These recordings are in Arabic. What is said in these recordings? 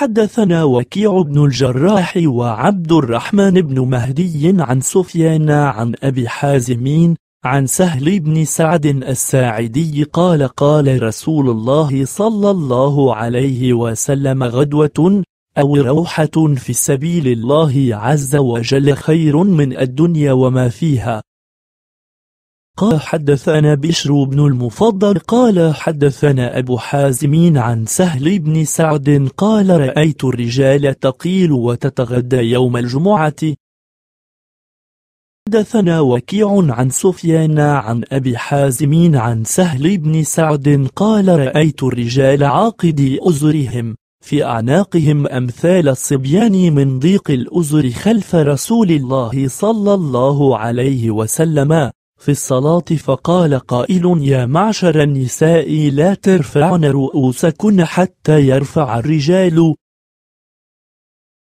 حدثنا وكيع بن الجراح وعبد الرحمن بن مهدي عن سفيان عن أبي حازمين عن سهل بن سعد الساعدي قال قال رسول الله صلى الله عليه وسلم غدوة أو روحة في سبيل الله عز وجل خير من الدنيا وما فيها قال حدثنا بشر بن المفضل قال حدثنا أبو حازم عن سهل بن سعد قال رأيت الرجال تقيل وتتغدى يوم الجمعة حدثنا وكيع عن سفيان عن أبي حازم عن سهل بن سعد قال رأيت الرجال عاقدي أزرهم في أعناقهم أمثال الصبيان من ضيق الأزر خلف رسول الله صلى الله عليه وسلم في الصلاة فقال قائل يا معشر النساء لا ترفعن رؤوسكن حتى يرفع الرجال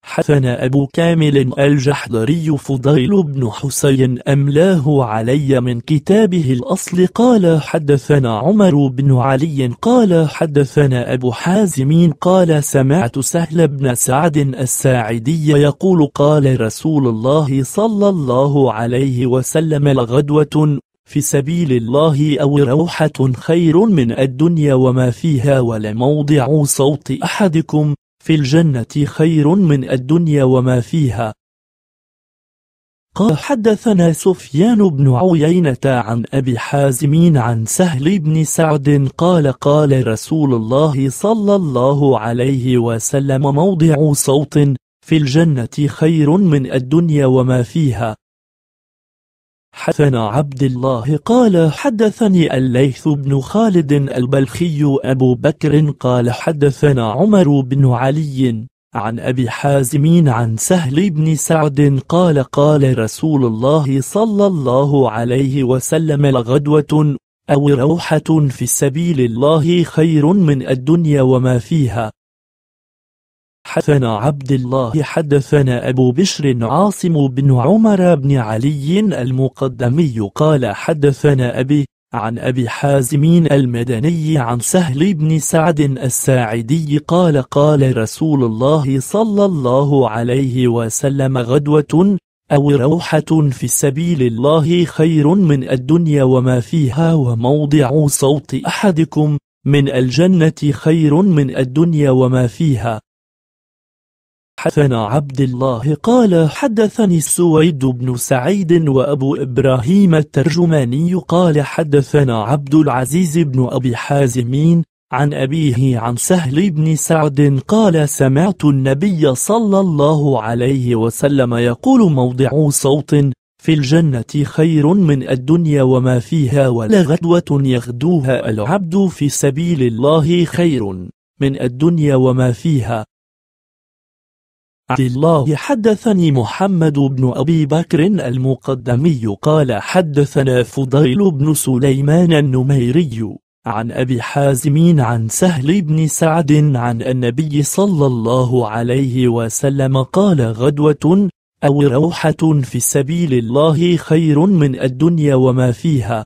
حسن أبو كامل الجحدري فضيل بن حسين أملاه علي من كتابه الأصل قال حدثنا عمر بن علي قال حدثنا أبو حازم قال سمعت سهل بن سعد الساعدي يقول قال رسول الله صلى الله عليه وسلم الغدوة في سبيل الله أو روحة خير من الدنيا وما فيها ولموضع صوت أحدكم في الجنة خير من الدنيا وما فيها قال حدثنا سفيان بن عيينة عن أبي حازم عن سهل بن سعد قال قال رسول الله صلى الله عليه وسلم موضع صوت في الجنة خير من الدنيا وما فيها حدثنا عبد الله قال حدثني الليث بن خالد البلخي أبو بكر قال حدثنا عمر بن علي عن أبي حازمين عن سهل بن سعد قال قال رسول الله صلى الله عليه وسلم لغدوة أو روحة في سبيل الله خير من الدنيا وما فيها حدثنا عبد الله حدثنا أبو بشر عاصم بن عمر بن علي المقدمي قال حدثنا أبي عن أبي حازم المدني عن سهل بن سعد الساعدي قال قال رسول الله صلى الله عليه وسلم غدوة أو روحة في سبيل الله خير من الدنيا وما فيها وموضع صوت أحدكم من الجنة خير من الدنيا وما فيها حدثنا عبد الله قال حدثني السويد بن سعيد وأبو إبراهيم الترجماني قال حدثنا عبد العزيز بن أبي حازمين عن أبيه عن سهل بن سعد قال سمعت النبي صلى الله عليه وسلم يقول موضع صوت في الجنة خير من الدنيا وما فيها ولغدوة يغدوها العبد في سبيل الله خير من الدنيا وما فيها عبد الله حدثني محمد بن أبي بكر المقدمي قال حدثنا فضيل بن سليمان النميري عن أبي حازم عن سهل بن سعد عن النبي صلى الله عليه وسلم قال غدوة أو روحة في سبيل الله خير من الدنيا وما فيها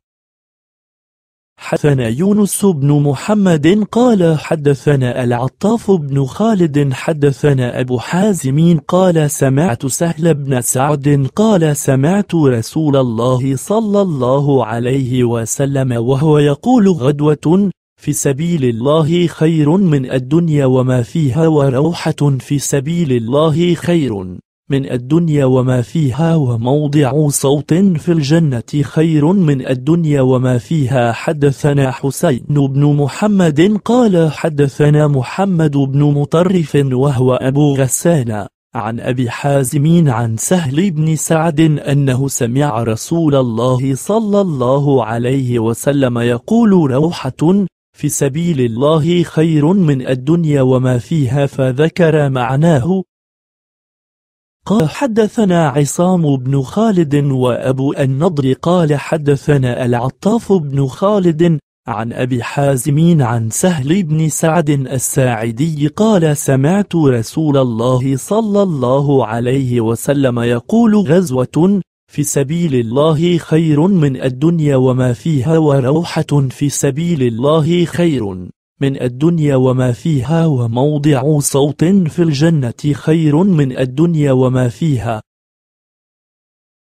حدثنا يونس بن محمد قال حدثنا العطاف بن خالد حدثنا أبو حازم قال سمعت سهل بن سعد قال سمعت رسول الله صلى الله عليه وسلم وهو يقول غدوة في سبيل الله خير من الدنيا وما فيها وروحة في سبيل الله خير من الدنيا وما فيها وموضع صوت في الجنة خير من الدنيا وما فيها حدثنا حسين بن محمد قال حدثنا محمد بن مطرف وهو أبو غسان عن أبي حازم عن سهل بن سعد أنه سمع رسول الله صلى الله عليه وسلم يقول روحة في سبيل الله خير من الدنيا وما فيها فذكر معناه قال حدثنا عصام بن خالد وأبو النضر قال حدثنا العطاف بن خالد عن أبي حازم عن سهل بن سعد الساعدي قال سمعت رسول الله صلى الله عليه وسلم يقول غزوة في سبيل الله خير من الدنيا وما فيها وروحة في سبيل الله خير من الدنيا وما فيها وموضع صوت في الجنة خير من الدنيا وما فيها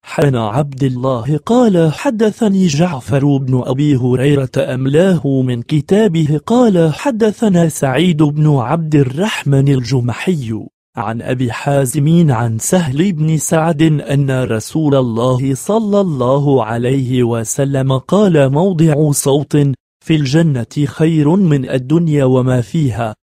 حن عبد الله قال حدثني جعفر بن أبي هريرة أملاه من كتابه قال حدثنا سعيد بن عبد الرحمن الجمحي عن أبي حازم عن سهل بن سعد أن رسول الله صلى الله عليه وسلم قال موضع صوت في الجنة خير من الدنيا وما فيها